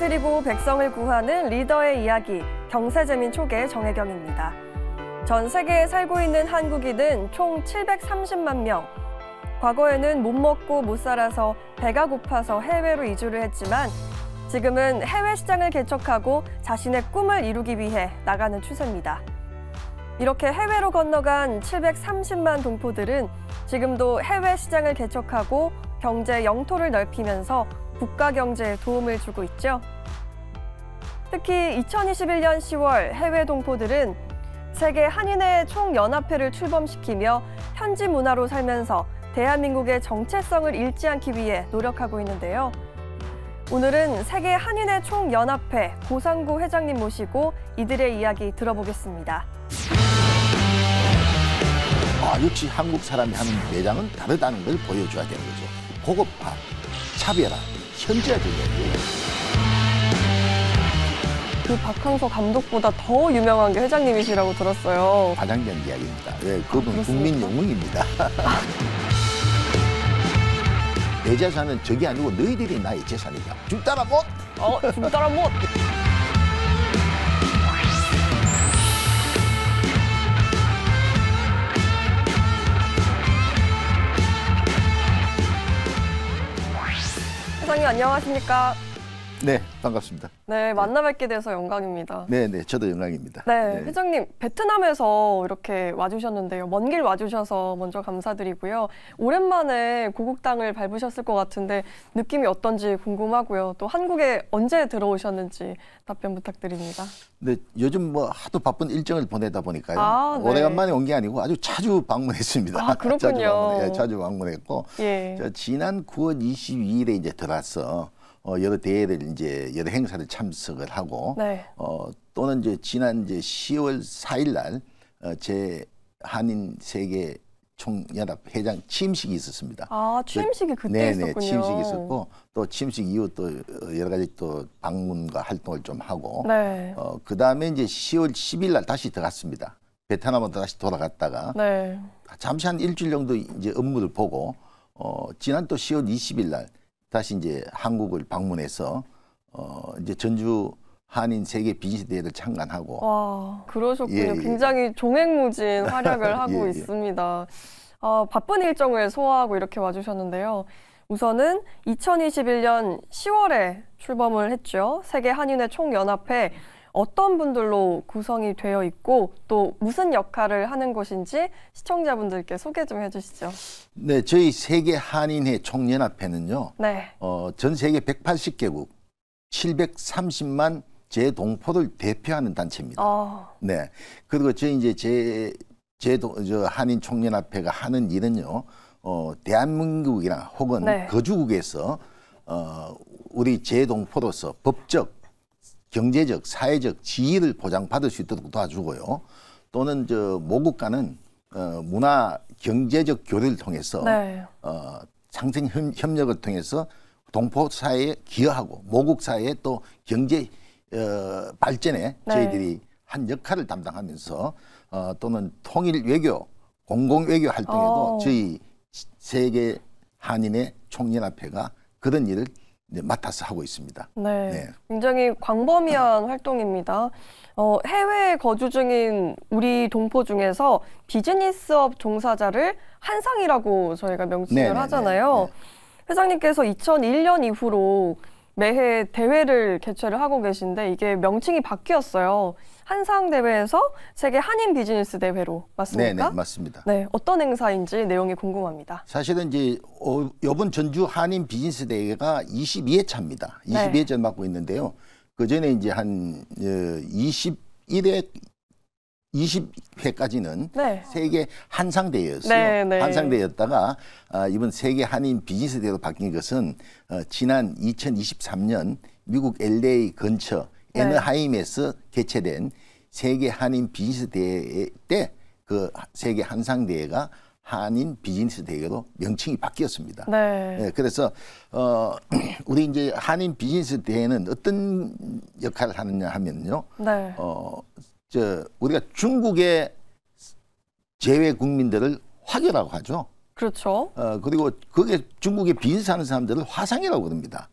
다스리고 백성을 구하는 리더의 이야기 경세재민 초계 정혜경입니다. 전 세계에 살고 있는 한국인은 총 730만 명. 과거에는 못 먹고 못 살아서 배가 고파서 해외로 이주를 했지만 지금은 해외 시장을 개척하고 자신의 꿈을 이루기 위해 나가는 추세입니다. 이렇게 해외로 건너간 730만 동포들은 지금도 해외 시장을 개척하고 경제 영토를 넓히면서 국가 경제에 도움을 주고 있죠. 특히 2021년 10월 해외 동포들은 세계 한인회 총연합회를 출범시키며 현지 문화로 살면서 대한민국의 정체성을 잃지 않기 위해 노력하고 있는데요. 오늘은 세계 한인회 총연합회 고상구 회장님 모시고 이들의 이야기 들어보겠습니다. 아, 역시 한국 사람이 하는 매장은 다르다는 걸 보여줘야 되는 거죠. 고급화, 차별화, 현지화되는 거예요. 그 박항서 감독보다 더 유명한 게 회장님이시라고 들었어요. 반장된 이야기입니다. 예, 그분 아, 국민 영웅입니다. 내 재산은 저게 아니고 너희들이 나의 재산이다. 줄 따라 못! 어, 줄 따라 못! 안녕하십니까. 네, 반갑습니다. 네, 만나 뵙게 돼서 영광입니다. 네, 네, 저도 영광입니다. 네, 네. 회장님, 베트남에서 이렇게 와주셨는데요. 먼 길 와주셔서 먼저 감사드리고요. 오랜만에 고국 땅을 밟으셨을 것 같은데 느낌이 어떤지 궁금하고요. 또 한국에 언제 들어오셨는지 답변 부탁드립니다. 네, 요즘 뭐 하도 바쁜 일정을 보내다 보니까요. 아, 네. 오래간만에 온 게 아니고 아주 자주 방문했습니다. 아, 그렇군요. 자주, 방문해, 예, 자주 방문했고, 예. 지난 9월 22일에 이제 들어왔어. 어, 여러 대회를 이제 여러 행사를 참석을 하고 네. 어, 또는 이제 지난 이제 10월 4일날 어, 제 한인 세계 총연합 회장 취임식이 있었습니다. 아 그 취임식이 그때 네네, 있었군요. 취임식 있었고 또 취임식 이후 또 여러 가지 또 방문과 활동을 좀 하고 네. 어, 그 다음에 이제 10월 10일날 다시 들어갔습니다. 베트남으로 다시 돌아갔다가 네. 잠시 한 일주일 정도 이제 업무를 보고 어, 지난 또 10월 20일날 다시 이제 한국을 방문해서 어 이제 전주 한인 세계 비즈니스 대회를 참관하고 와 그러셨군요. 예, 예. 굉장히 종횡무진 활약을 하고 예, 예, 있습니다. 어, 바쁜 일정을 소화하고 이렇게 와주셨는데요. 우선은 2021년 10월에 출범을 했죠. 세계 한인회 총연합회 어떤 분들로 구성이 되어 있고 또 무슨 역할을 하는 곳인지 시청자분들께 소개 좀 해주시죠. 네, 저희 세계 한인회 총연합회는요. 네. 어, 전 세계 180개국 730만 제 동포를 대표하는 단체입니다. 어. 네. 그리고 저희 이제 제, 제 도, 저 한인 총연합회가 하는 일은요. 어, 대한민국이나 혹은 네. 거주국에서 어, 우리 제동포로서 법적 경제적, 사회적 지위를 보장받을 수 있도록 도와주고요. 또는 저 모국가는 어, 문화 경제적 교류를 통해서 네. 어, 상생 협력을 통해서 동포 사회에 기여하고 모국 사회의 또 경제 어, 발전에 네. 저희들이 한 역할을 담당하면서 어, 또는 통일 외교, 공공 외교 활동에도 오. 어. 저희 세계 한인의 총연합회가 그런 일을 네, 맡아서 하고 있습니다. 네, 네. 굉장히 광범위한 활동입니다. 어, 해외 거주 중인 우리 동포 중에서 비즈니스업 종사자를 한상이라고 저희가 명칭을 네, 네, 네 하잖아요. 네네. 회장님께서 2001년 이후로 매해 대회를 개최를 하고 계신데 이게 명칭이 바뀌었어요. 한상 대회에서 세계 한인 비즈니스 대회로 맞습니까? 네, 네, 맞습니다. 네, 어떤 행사인지 내용이 궁금합니다. 사실은 이제 어, 이 전주 한인 비즈니스 대회가 22회 차입니다. 22회 네. 전고 있는데요. 그 전에 이제 한 21회 어, 20회까지는 네. 세계 한상대회였어요. 네, 네. 한상대회였다가 아, 이번 세계 한인 비즈니스 대회로 바뀐 것은 어, 지난 2023년 미국 LA 근처 엔 네. 에너하임에서 개최된 세계 한인 비즈니스 대회 때 그 세계 한상 대회가 한인 비즈니스 대회로 명칭이 바뀌었습니다. 네. 네 그래서 어 우리 이제 한인 비즈니스 대회는 어떤 역할을 하느냐 하면요. 네. 어저 우리가 중국의 제외 국민들을 화교라고 하죠. 그렇죠. 어 그리고 그게 중국에 비즈니스 하는 사람들을 화상이라고 그럽니다.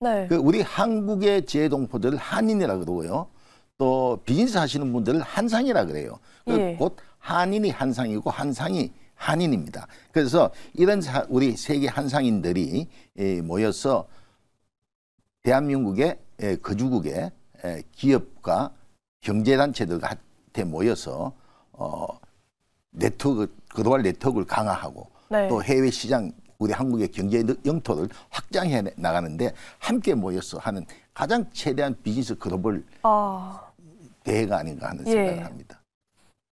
네. 그 우리 한국의 재해 동포들을 한인이라 고 그러고요. 또 비즈니스 하시는 분들을 한상이라 그래요. 그 예. 곧 한인이 한상이고 한상이 한인입니다. 그래서 이런 우리 세계 한상인들이 예, 모여서 대한민국의 예, 거주국의 예, 기업과 경제단체들한테 모여서 어, 네트워크, 그동안 네트워크를 강화하고 네. 또 해외 시장 우리 한국의 경제 영토를 확장해 나가는데 함께 모여서 하는 가장 최대한 비즈니스 글로벌 아. 대회가 아닌가 하는 예. 생각을 합니다.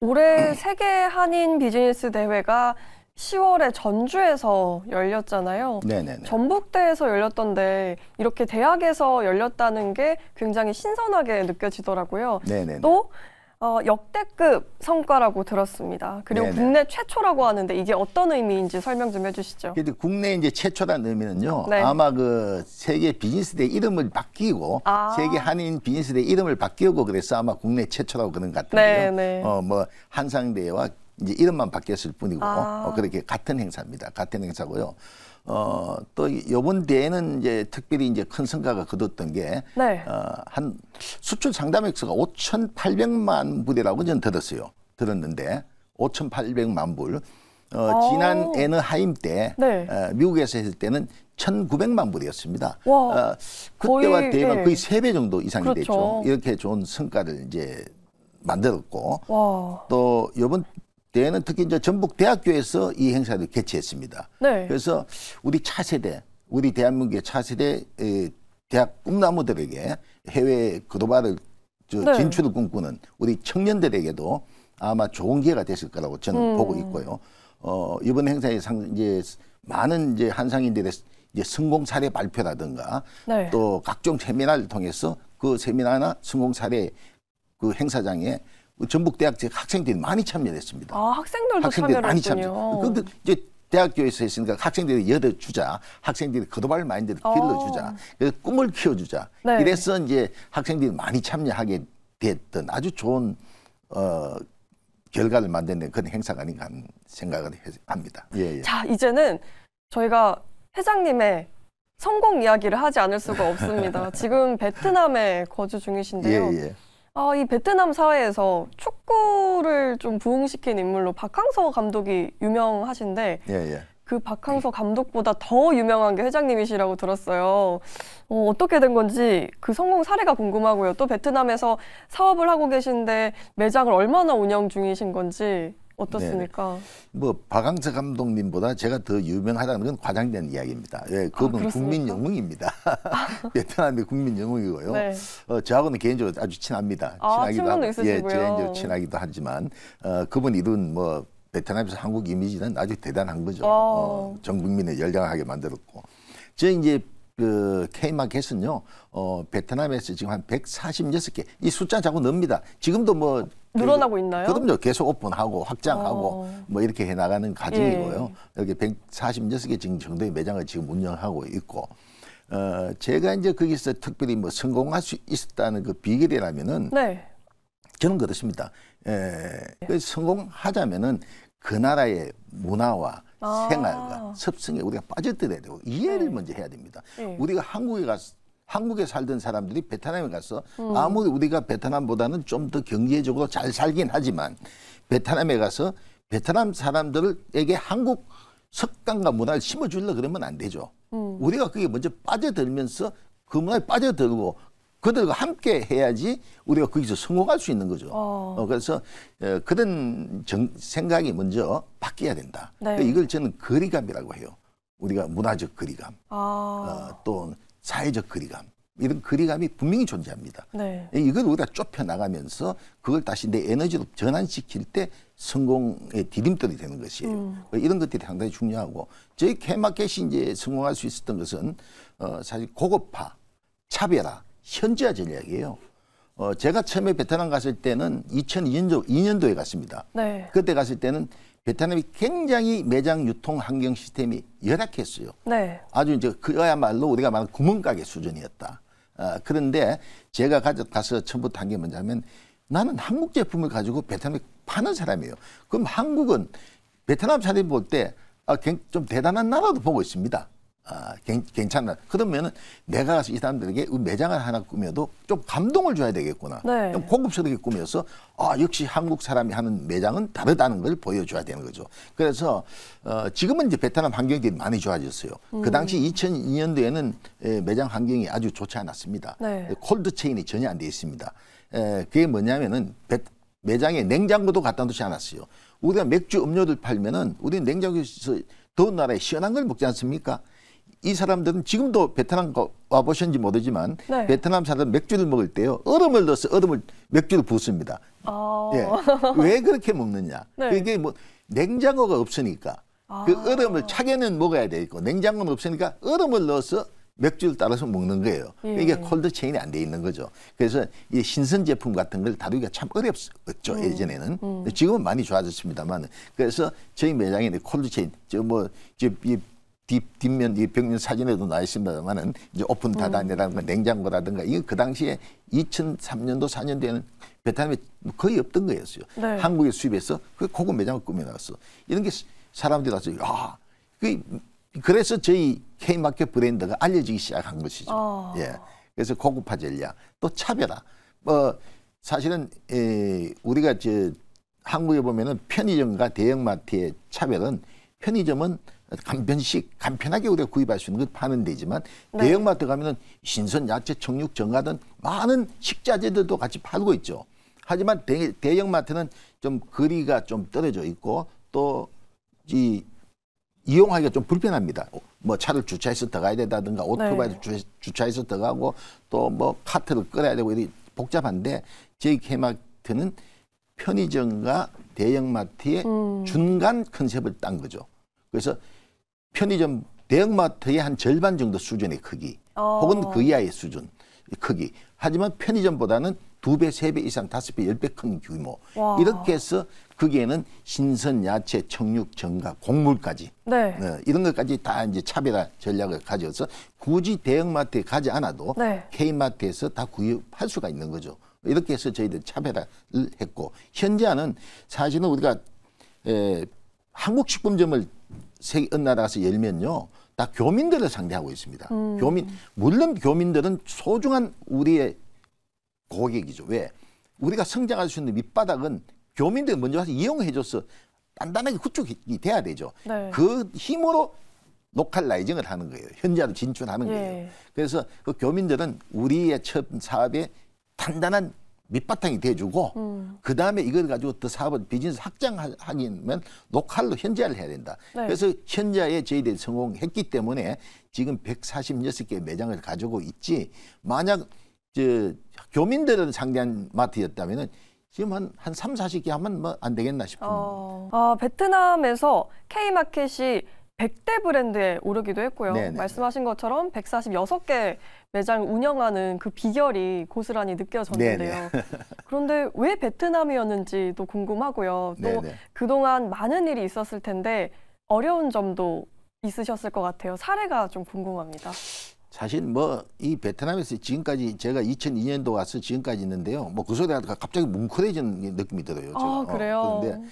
올해 세계 한인 비즈니스 대회가 10월에 전주에서 열렸잖아요. 네네네. 전북대에서 열렸던데 이렇게 대학에서 열렸다는 게 굉장히 신선하게 느껴지더라고요. 네네네. 또 어, 역대급 성과라고 들었습니다. 그리고 네네. 국내 최초라고 하는데 이게 어떤 의미인지 설명 좀 해주시죠. 근데 국내 이제 최초라는 의미는요. 네. 아마 그 세계 비즈니스대 이름을 바뀌고 아. 세계 한인 비즈니스대 이름을 바뀌고 그래서 아마 국내 최초라고 그런 것 같은데요. 네, 네. 어, 뭐한상대와 이제 이름만 바뀌었을 뿐이고 아. 어, 그렇게 같은 행사입니다. 같은 행사고요. 어, 또 이번 대회는 이제 특별히 이제 큰 성과가 거뒀던 게한 네. 어 네. 수출 상담 액수가 5,800만 부대라고 저는 들었어요. 들었는데 5,800만 불. 어, 어. 지난 에너하임 때 네. 어, 미국에서 했을 때는 1,900만 불이었습니다. 와, 어, 그때와 대비가 거의 예. 세배 정도 이상이 그렇죠. 됐죠. 이렇게 좋은 성과를 이제 만들었고 와. 또 이번 때는 특히 이제 전북 대학교에서 이 행사를 개최했습니다. 네. 그래서 우리 차세대, 우리 대한민국의 차세대 대학 꿈나무들에게 해외 글로벌을 네. 진출을 꿈꾸는 우리 청년들에게도 아마 좋은 기회가 됐을 거라고 저는 음. 보고 있고요. 어, 이번 행사에 상, 이제 많은 이제 한상인들의 이제 성공 사례 발표라든가 네. 또 각종 세미나를 통해서 그 세미나나 성공 사례 그 행사장에 뭐 전북 대학 학생들이 많이 참여했습니다. 아, 학생들도 학생들이 많이 참여. 근데 이제 대학교에서 했으니까 학생들이 열어주자. 학생들이 거듭할 마인드를 어. 길러주자. 그 꿈을 키워주자. 네. 이래서 이제 학생들이 많이 참여하게 됐던 아주 좋은 어, 결과를 만드는 그런 행사가 아닌가 하는 생각을 합니다. 예, 예. 자, 이제는 저희가 회장님의 성공 이야기를 하지 않을 수가 없습니다. 지금 베트남에 거주 중이신데요. 예, 예. 아, 이 베트남 사회에서 축구를 좀 부흥시킨 인물로 박항서 감독이 유명하신데 예, 예. 그 박항서 감독보다 더 유명한 게 회장님이시라고 들었어요. 어, 어떻게 된 건지 그 성공 사례가 궁금하고요. 또 베트남에서 사업을 하고 계신데 매장을 얼마나 운영 중이신 건지 어떻습니까? 네네. 뭐 박항서 감독님보다 제가 더 유명하다는 건 과장된 이야기입니다. 예, 그분 아, 국민 영웅입니다. 베트남의 국민 영웅이고요. 네. 어, 저하고는 개인적으로 아주 친합니다. 아, 친하기도 하고, 예, 개 친하기도 하지만 어, 그분 이룬 뭐 베트남에서 한국 이미지는 아주 대단한 거죠. 어, 어 전 국민을 열광하게 만들었고. 저 이제 그 K마켓은요, 어, 베트남에서 지금 한 146개, 이 숫자 자꾸 늡니다. 지금도 뭐 늘어나고 있나요? 그럼요. 계속 오픈하고 확장하고 아. 뭐 이렇게 해 나가는 과정이고요. 예. 이렇게 146개 지금 정도의 매장을 지금 운영하고 있고 어 제가 이제 거기서 특별히 뭐 성공할 수 있었다는 그 비결이라면은 네. 저는 그렇습니다. 예. 예. 그 성공하자면은 그 나라의 문화와 아. 생활과 습성에 우리가 빠져들어야 되고 이해를 네. 먼저 해야 됩니다. 네. 우리가 한국에 가서 한국에 살던 사람들이 베트남에 가서 음. 아무리 우리가 베트남보다는 좀 더 경제적으로 잘 살긴 하지만 베트남에 가서 베트남 사람들에게 한국 석강과 문화를 심어주려 그러면 안 되죠. 음. 우리가 그게 먼저 빠져들면서 그 문화에 빠져들고 그들과 함께 해야지 우리가 거기서 성공할 수 있는 거죠. 어. 어, 그래서 어, 그런 정, 생각이 먼저 바뀌어야 된다. 네. 그러니까 이걸 저는 거리감이라고 해요. 우리가 문화적 거리감, 아. 어, 또 사회적 거리감. 이런 거리감이 분명히 존재합니다. 네. 예, 이걸 우리가 좁혀 나가면서 그걸 다시 내 에너지로 전환시킬 때 성공의 디딤돌이 되는 것이에요. 음. 그러니까 이런 것들이 상당히 중요하고 저희 케마켓이 이제 성공할 수 있었던 것은 어, 사실 고급화, 차별화 현지화 전략이에요. 어, 제가 처음에 베트남 갔을 때는 2002년도, 에 갔습니다. 네. 그때 갔을 때는 베트남이 굉장히 매장 유통 환경 시스템이 열악했어요. 네. 아주 이제 그야말로 우리가 말하는 구멍가게 수준이었다. 어, 그런데 제가 가져, 가서 처음부터 한 게 뭐냐면 나는 한국 제품을 가지고 베트남에 파는 사람이에요. 그럼 한국은 베트남 사람이 볼때좀 아, 대단한 나라도 보고 있습니다. 아, 괜찮나. 그러면은 내가 가서 이 사람들에게 매장을 하나 꾸며도 좀 감동을 줘야 되겠구나. 네. 좀 고급스럽게 꾸며서 아, 역시 한국 사람이 하는 매장은 다르다는 걸 보여줘야 되는 거죠. 그래서 어, 지금은 이제 베트남 환경이 많이 좋아졌어요. 그 음. 그 당시 2002년도에는 에, 매장 환경이 아주 좋지 않았습니다. 네. 콜드 체인이 전혀 안 돼 있습니다. 에, 그게 뭐냐면은 베, 매장에 냉장고도 갖다 놓지 않았어요. 우리가 맥주 음료를 팔면은 우리 냉장고에서 더운 나라에 시원한 걸 먹지 않습니까? 이 사람들은 지금도 베트남 와보셨는지 모르지만 네. 베트남 사람들 은 맥주를 먹을 때요 얼음을 넣어서 얼음을 맥주를 부습니다. 었 어. 아. 예. 왜 그렇게 먹느냐? 네. 이게 뭐 냉장고가 없으니까 아. 그 얼음을 차게는 먹어야 되고 냉장고는 없으니까 얼음을 넣어서 맥주를 따라서 먹는 거예요. 예. 이게 콜드 체인이 안 돼 있는 거죠. 그래서 이 신선 제품 같은 걸 다루기가 참어렵죠 음. 예전에는 음. 지금은 많이 좋아졌습니다만 그래서 저희 매장에 콜드 체인 저뭐 저이 뒷, 뒷면 이 벽면 사진에도 나 있습니다만은 이제 오픈 다단이라든가 음. 냉장고라든가 이거 그 당시에 2003년도 4년 도에는 베트남에 거의 없던 거였어요. 네. 한국에 수입해서 그 고급 매장을 꾸며놨어. 이런 게 사람들이 와서 아, 그 그래서 저희 K마켓 브랜드가 알려지기 시작한 것이죠. 어. 예. 그래서 고급화 전략, 또 차별화. 뭐 사실은 에, 우리가 저 한국에 보면은 편의점과 대형마트의 차별은 편의점은 간편식 간편하게 우리가 구입할 수 있는 건 파는 데지만 네. 대형마트 가면은 신선 야채, 청육, 정가등 많은 식자재들도 같이 팔고 있죠. 하지만 대, 대형마트는 좀 거리가 좀 떨어져 있고 또 이 이용하기가 좀 불편합니다. 뭐 차를 주차해서 더가야 된다든가 오토바이를 네. 주차해서 더가고또 뭐 카트를 끌어야 되고 이 복잡한데 저희 K마트는 편의점과 대형마트의 음. 중간 컨셉을 딴 거죠. 그래서 편의점 대형마트의 한 절반 정도 수준의 크기 어. 혹은 그 이하의 수준 크기 하지만 편의점보다는 두 배, 세 배 이상, 다섯 배, 열 배 큰 규모. 와. 이렇게 해서 거기에는 신선 야채, 청육, 정각, 곡물까지 네. 네, 이런 것까지 다 이제 차별화 전략을 가져서 굳이 대형마트에 가지 않아도 네. K마트에서 다 구입할 수가 있는 거죠. 이렇게 해서 저희들 차별화를 했고 현재는 사실은 우리가 에, 한국 식품점을 세은나라가서 열면요. 다 교민들을 상대하고 있습니다. 음. 교민 물론 교민들은 소중한 우리의 고객이죠. 왜? 우리가 성장할 수 있는 밑바닥은 교민들이 먼저 와서 이용해줘서 단단하게 구축이 돼야 되죠. 네. 그 힘으로 로컬라이징을 하는 거예요. 현지화로 진출하는 예. 거예요. 그래서 그 교민들은 우리의 첫 사업에 단단한 밑바탕이 돼주고 음. 그 다음에 이걸 가지고 또 사업을 비즈니스 확장하기면 녹할로 현지화를 해야 된다. 네. 그래서 현지화에 저희 성공했기 때문에 지금 146개 매장을 가지고 있지 만약 저 교민들을 상대한 마트였다면은 지금 한, 한 3, 40개 하면 뭐 안 되겠나 싶은. 아, 어. 아, 베트남에서 K마켓이 100대 브랜드에 오르기도 했고요. 네네. 네, 네. 말씀하신 것처럼 146개 매장 운영하는 그 비결이 고스란히 느껴졌는데요. 네, 그런데 왜 베트남이었는지도 궁금하고요. 또 네네. 그동안 많은 일이 있었을 텐데 어려운 점도 있으셨을 것 같아요. 사례가 좀 궁금합니다. 사실 뭐 이 베트남에서 지금까지 제가 2002년도 와서 지금까지 있는데요. 뭐 그 소리가 갑자기 뭉클해진 느낌이 들어요. 제가. 아, 어, 그래요? 어, 그런데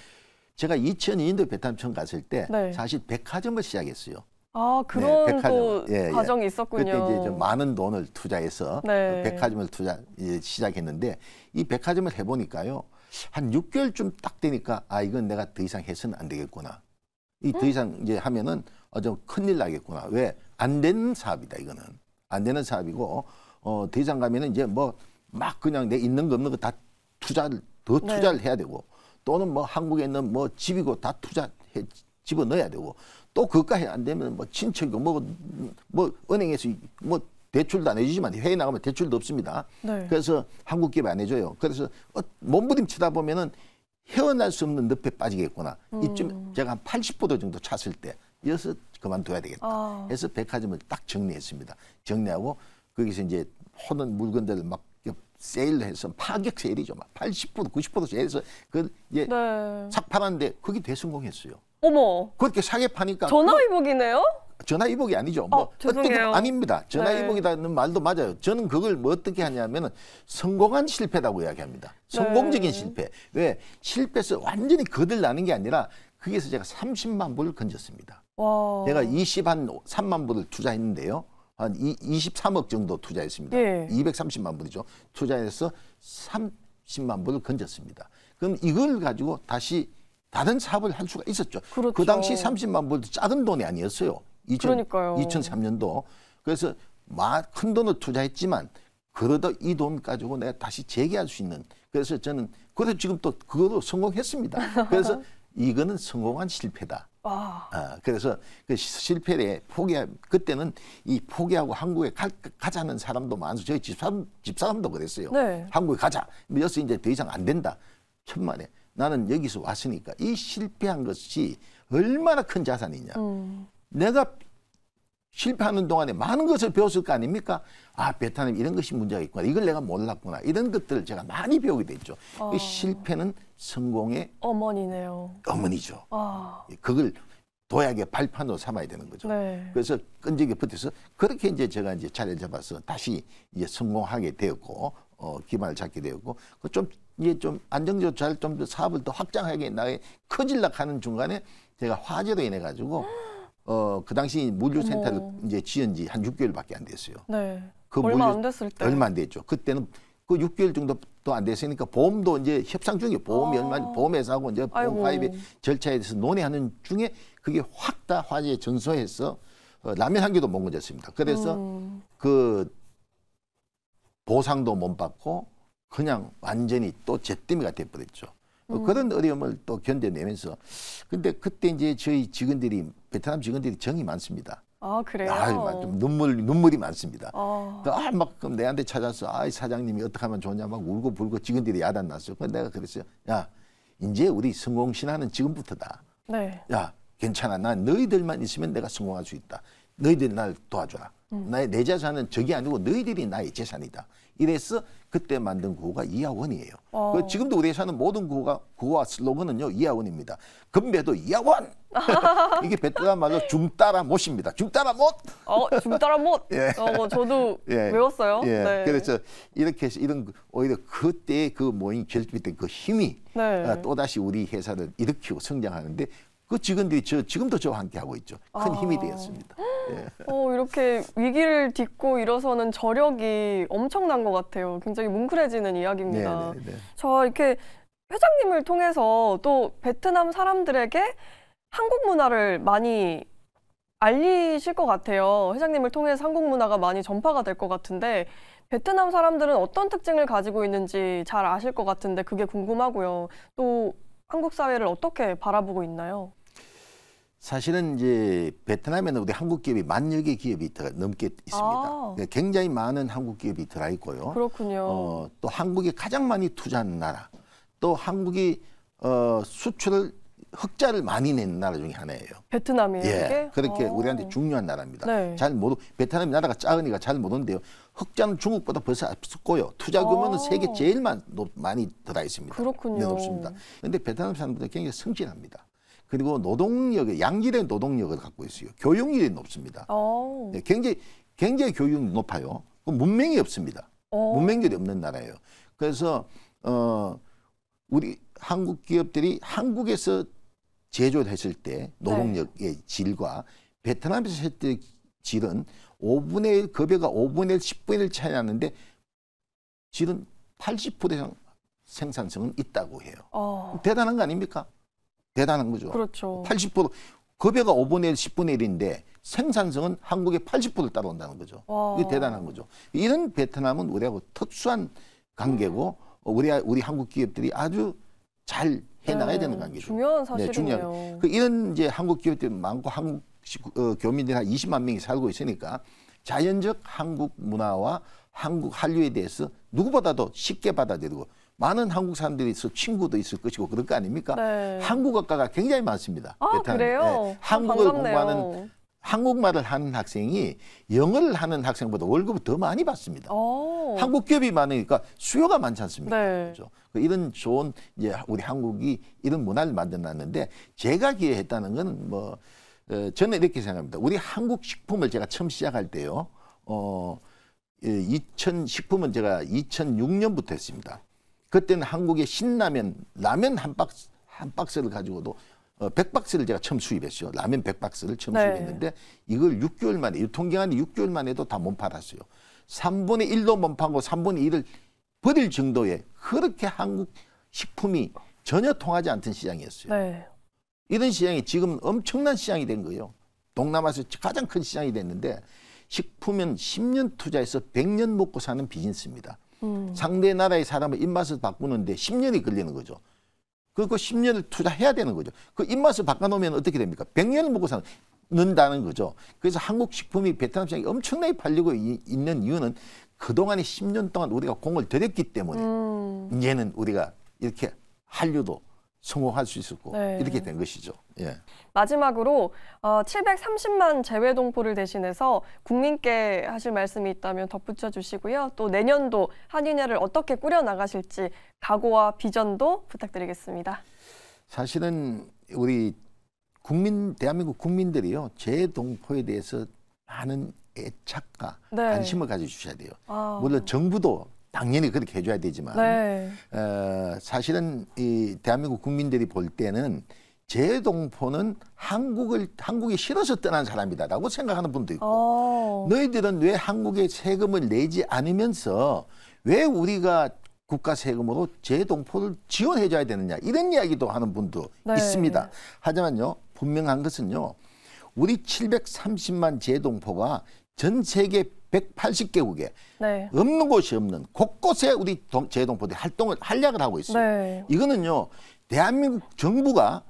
제가 2002년도 베트남 처음 갔을 때 네. 사실 백화점을 시작했어요. 아 네, 그런 네, 백 예, 예, 과정이 예. 있었군요. 그때 이제 좀 많은 돈을 투자해서 네. 백화점을 투자 예, 시작했는데 이 백화점을 해보니까요 한 6개월쯤 딱 되니까 아 이건 내가 더 이상 해서는 안 되겠구나. 이 더 이상 이제 하면은 어, 좀 큰일 나겠구나. 왜 안 되는 사업이다 이거는 안 되는 사업이고 어더 이상 가면은 이제 뭐 막 그냥 내 있는 거 없는 거 다 투자를 더 네. 투자를 해야 되고 또는 뭐 한국에 있는 뭐 집이고 다 투자해 집어 넣어야 되고 또 그것까지 안 되면 뭐 친척이고 뭐 뭐 은행에서 뭐 대출도 안 해주지만 해의 나가면 대출도 없습니다. 네. 그래서 한국 기업 안 해줘요. 그래서 어, 몸부림치다 보면은 헤어날 수 없는 늪에 빠지겠구나. 음. 이쯤 제가 한 80보도 정도 찼을 때이어서 그만둬야 되겠다. 아. 해서 백화점을 딱 정리했습니다. 정리하고 거기서 이제 호는 물건들을 막 세일을 해서 파격 세일이죠. 막80% 90% 세일해서 그 이제 네. 삭파는데 그게 대성공했어요. 어머. 그렇게 사게 파니까 전화위복이네요? 그 전화위복이 아니죠. 뭐 아, 어, 어떻게 아닙니다. 전화위복이라는 네. 말도 맞아요. 저는 그걸 뭐 어떻게 하냐면은 성공한 실패라고 이야기합니다. 네. 성공적인 네. 실패. 왜 실패에서 완전히 거들나는 게 아니라 거기에서 제가 30만 불을 건졌습니다. 와. 제가 20한 3만 불을 투자했는데요. 한 23억 정도 투자했습니다. 예. 230만 불이죠. 투자해서 30만 불을 건졌습니다. 그럼 이걸 가지고 다시 다른 사업을 할 수가 있었죠. 그 그렇죠. 그 당시 30만 불도 작은 돈이 아니었어요. 2000, 그러니까요. 2003년도. 그래서 큰 돈을 투자했지만 그러다 이 돈 가지고 내가 다시 재개할 수 있는 그래서 저는 그래도 지금 또그거도 성공했습니다. 그래서 이거는 성공한 실패다. 아. 아, 그래서 그 실패에 포기하 그때는 이 포기하고 한국에 가, 가자는 사람도 많아서 저희 집사람, 집사람도 그랬어요. 네. 한국에 가자. 여기서 이제 더 이상 안 된다. 천만에 나는 여기서 왔으니까 이 실패한 것이 얼마나 큰 자산이냐. 음. 내가 실패하는 동안에 많은 것을 배웠을 거 아닙니까? 아, 베타남 이런 것이 문제가 있구나. 이걸 내가 몰랐구나. 이런 것들을 제가 많이 배우게 됐죠. 어. 실패는 성공의 어머니네요. 어머니죠. 어. 그걸 도약의 발판으로 삼아야 되는 거죠. 네. 그래서 끈질기 붙어서 그렇게 이제 제가 이제 자리 를 잡아서 다시 이제 성공하게 되었고 어, 기반을 잡게 되었고 그 좀 이제 좀 안정적으로 잘 좀 더 사업을 더 확장하게 나게 커질락 하는 중간에 제가 화재로 인해 가지고 어, 그 당시 물류센터를 어머. 이제 지은 지 한 6개월밖에 안 됐어요. 네. 그 얼마 물류, 안 됐을 때. 얼마 안 됐죠. 그때는 그 6개월 정도도 안 됐으니까 보험도 이제 협상 중에 보험이 아. 얼마 보험회사하고 이제 보험 가입의 절차에 대해서 논의하는 중에 그게 확 다 화재에 전소해서 어, 라면 한 개도 못 건졌습니다. 그래서 음. 그 보상도 못 받고 그냥 완전히 또잿뜸이가 돼버렸죠. 뭐 음. 그런 어려움을 또 견뎌내면서 근데 그때 이제 저희 직원들이 베트남 직원들이 정이 많습니다. 아 그래요? 아좀 눈물 눈물이 많습니다. 어. 아막 내한테 찾아서 아 사장님이 어떻게 하면 좋냐 막 울고 불고 직원들이 야단 났어. 그 내가 그랬어요. 야 이제 우리 성공 신화는 지금부터다. 네. 야 괜찮아. 난 너희들만 있으면 내가 성공할 수 있다. 너희들이 날 도와줘라. 음. 나의 내자산은 적이 아니고 너희들이 나의 재산이다. 이래서 그때 만든 구호가 이하원이에요. 어. 그 지금도 우리 사는 모든 구호가 구호와 슬로건은요 이하원입니다. 금배도 이하원. 이게 베트남 말로 중따라 못입니다. 중따라 못. 어, 중따라 못. 예. 어, 뭐 저도 예. 외웠어요. 예. 네. 그래서 이렇게 해서 이런 오히려 그때 그 모임 결집된 그 힘이 네. 어, 또 다시 우리 회사를 일으키고 성장하는데 그 직원들이 저 지금도 저와 함께 하고 있죠. 큰 아. 힘이 되었습니다. 예. 어, 이렇게 위기를 딛고 일어서는 저력이 엄청난 것 같아요. 굉장히 뭉클해지는 이야기입니다. 네네네. 네, 네. 저 이렇게 회장님을 통해서 또 베트남 사람들에게 한국 문화를 많이 알리실 것 같아요. 회장님을 통해서 한국 문화가 많이 전파가 될 것 같은데 베트남 사람들은 어떤 특징을 가지고 있는지 잘 아실 것 같은데 그게 궁금하고요. 또 한국 사회를 어떻게 바라보고 있나요? 사실은 이제 베트남에는 우리 한국 기업이 만여개 기업이 넘게 있습니다. 아. 그러니까 굉장히 많은 한국 기업이 들어 있고요. 그렇군요. 어, 또 한국이 가장 많이 투자하는 나라, 또 한국이 어, 수출을 흑자를 많이 낸 나라 중에 하나예요. 베트남이에요. 예, 그렇게 아. 우리한테 중요한 나라입니다. 네. 잘 모르 베트남 나라가 작으니까 잘 모르는데요. 흑자는 중국보다 벌써 앞섰고요. 투자금은 어. 세계 제일 많, 높, 많이 들어 있습니다. 그렇군요. 높습니다. 그런데 베트남 사람들 굉장히 성실합니다. 그리고 노동력의 양질의 노동력을 갖고 있어요. 교육률이 높습니다. 어. 네, 굉장히 굉장히 교육이 높아요. 그 문맹이 없습니다. 오. 어. 문맹률이 없는 나라예요. 그래서 어 우리 한국 기업들이 한국에서 제조를 했을 때 노동력의 네. 질과 베트남에서 했을 때 질은 5분의 1, 급여가 5분의 1, 10분의 1 차이 나는데 질은 80% 이상 생산성은 있다고 해요. 어. 대단한 거 아닙니까? 대단한 거죠. 그렇죠. 80% 급여가 5분의 1, 10분의 1인데 생산성은 한국의 80%를 따라온다는 거죠. 와. 이게 대단한 거죠. 이런 베트남은 우리하고 특수한 관계고 우리 우리 한국 기업들이 아주 잘 해나가야 네, 되는 관계죠. 중요한 사실이네요. 네, 중요한. 그 이런 이제 한국 기업들이 많고 한국 어, 교민들이 한 20만 명이 살고 있으니까 자연적 한국 문화와 한국 한류에 대해서 누구보다도 쉽게 받아들이고 많은 한국 사람들이 있어 친구도 있을 것이고 그럴 거 아닙니까? 네. 한국어과가 굉장히 많습니다. 아, 베트남. 네. 그래요? 네. 한국을 반갑네요. 공부하는 한국말을 하는 학생이 영어를 하는 학생보다 월급을 더 많이 받습니다. 오. 어. 한국 기업이 많으니까 수요가 많지 않습니까? 네. 그렇죠? 그 이런 좋은 이제 우리 한국이 이런 문화를 만들어놨는데 제가 기여했다는 건뭐 어, 저는 이렇게 생각합니다. 우리 한국 식품을 제가 처음 시작할 때요. 어, 2000 예, 식품은 제가 2006년부터 했습니다. 그때는 한국의 신라면 라면 한 박스 한 박스를 가지고도 어, 100박스를 제가 처음 수입했어요 라면 100박스를 처음 네. 수입했는데 이걸 6개월 만에 유통기한이 6개월 만에도 다 못 팔았어요. 3분의 1도 못 팔고 3분의 1을 버릴 정도의 그렇게 한국 식품이 전혀 통하지 않던 시장이었어요. 네. 이런 시장이 지금 엄청난 시장이 된 거예요. 동남아에서 가장 큰 시장이 됐는데 식품은 10년 투자해서 100년 먹고 사는 비즈니스입니다. 음. 상대 나라의 사람의 입맛을 바꾸는데 10년이 걸리는 거죠. 그리고 10년을 투자해야 되는 거죠. 그 입맛을 바꿔놓으면 어떻게 됩니까? 100년을 먹고 사는 는다는 거죠. 그래서 한국 식품이 베트남 시장에 엄청나게 팔리고 이, 있는 이유는 그동안에 10년 동안 우리가 공을 들였기 때문에 음. 이제는 우리가 이렇게 한류도 성공할 수 있었고 네. 이렇게 된 것이죠. 예. 마지막으로 어, 730만 재외 동포를 대신해서 국민께 하실 말씀이 있다면 덧붙여 주시고요. 또 내년도 한인회를 어떻게 꾸려 나가실지 각오와 비전도 부탁드리겠습니다. 사실은 우리 국민 대한민국 국민들이요 재외 동포에 대해서 많은 애착과 네. 관심을 가져 주셔야 돼요. 아. 물론 정부도 당연히 그렇게 해줘야 되지만 네. 어, 사실은 이 대한민국 국민들이 볼 때는 제동포는 한국을 한국이 싫어서 떠난 사람이다라고 생각하는 분도 있고 오. 어. 너희들은 왜 한국에 세금을 내지 않으면서 왜 우리가 국가 세금으로 제동포를 지원해줘야 되느냐 이런 이야기도 하는 분도 네. 있습니다. 하지만요 분명한 것은요 우리 730만 제동포가 전 세계 180개국에 네. 없는 곳이 없는 곳곳에 우리 재동포들이 활동을 활약을 하고 있어요. 네. 이거는요 대한민국 정부가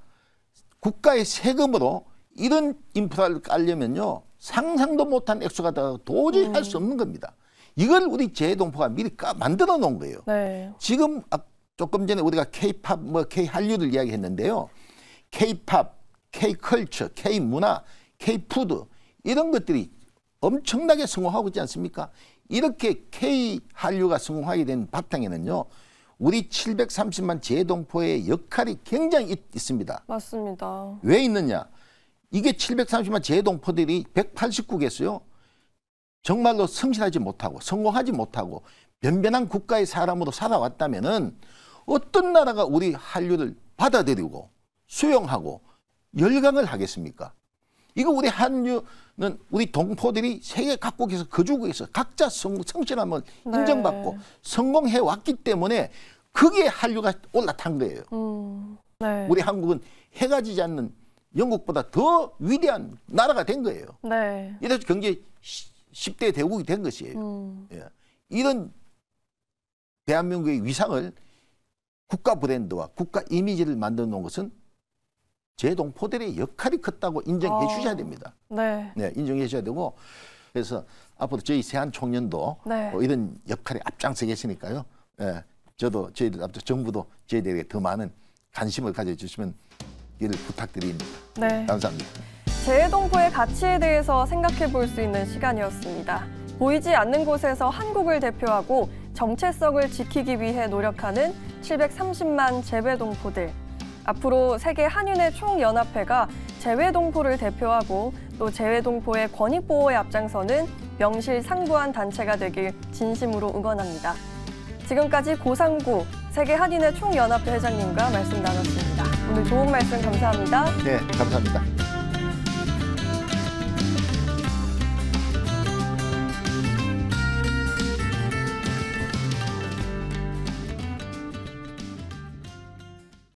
국가의 세금으로 이런 인프라를 깔려면요 상상도 못한 액수가 다 도저히 음. 할수 없는 겁니다. 이걸 우리 재동포가 미리 까, 만들어 놓은 거예요. 네. 지금 아, 조금 전에 우리가 K-팝, 뭐 K-한류를 이야기했는데요. K-팝, K-컬처, K-문화, K-푸드 이런 것들이 엄청나게 성공하고 있지 않습니까? 이렇게 K 한류가 성공하게 된 바탕에는요. 우리 730만 제동포의 역할이 굉장히 있습니다. 맞습니다. 왜 있느냐? 이게 730만 제동포들이 189개수요. 정말로 성실하지 못하고 성공하지 못하고 변변한 국가의 사람으로 살아왔다면은 어떤 나라가 우리 한류를 받아들이고 수용하고 열광을 하겠습니까? 이거 우리 한류는 우리 동포들이 세계 각국에서 거주고 있어 각자 성, 성실함을 네. 인정받고 성공해 왔기 때문에 그게 한류가 올라탄 거예요. 음, 네. 우리 한국은 해가 지지 않는 영국보다 더 위대한 나라가 된 거예요. 네. 이래서 경제 10대 대국이 된 것이에요. 음. 예. 이런 대한민국의 위상을 국가 브랜드와 국가 이미지를 만들어 놓은 것은 제동포들의 역할이 컸다고 인정해 주셔야 아, 됩니다. 네. 네, 인정해 주셔야 되고 그래서 앞으로 저희 세안 총연도 네. 뭐 이런 역할에 앞장서 계시니까요. 예, 저도 저희들 앞서 정부도 저희들에게 더 많은 관심을 가져주시면 이를 부탁드립니다. 네. 예, 감사합니다. 재해동포의 가치에 대해서 생각해 볼 수 있는 시간이었습니다. 보이지 않는 곳에서 한국을 대표하고 정체성을 지키기 위해 노력하는 730만 재배동포들 앞으로 세계 한인회 총연합회가 재외동포를 대표하고 또 재외동포의 권익보호에 앞장서는 명실상부한 단체가 되길 진심으로 응원합니다. 지금까지 고상구 세계 한인회 총연합회 회장님과 말씀 나눴습니다. 오늘 좋은 말씀 감사합니다. 네, 감사합니다.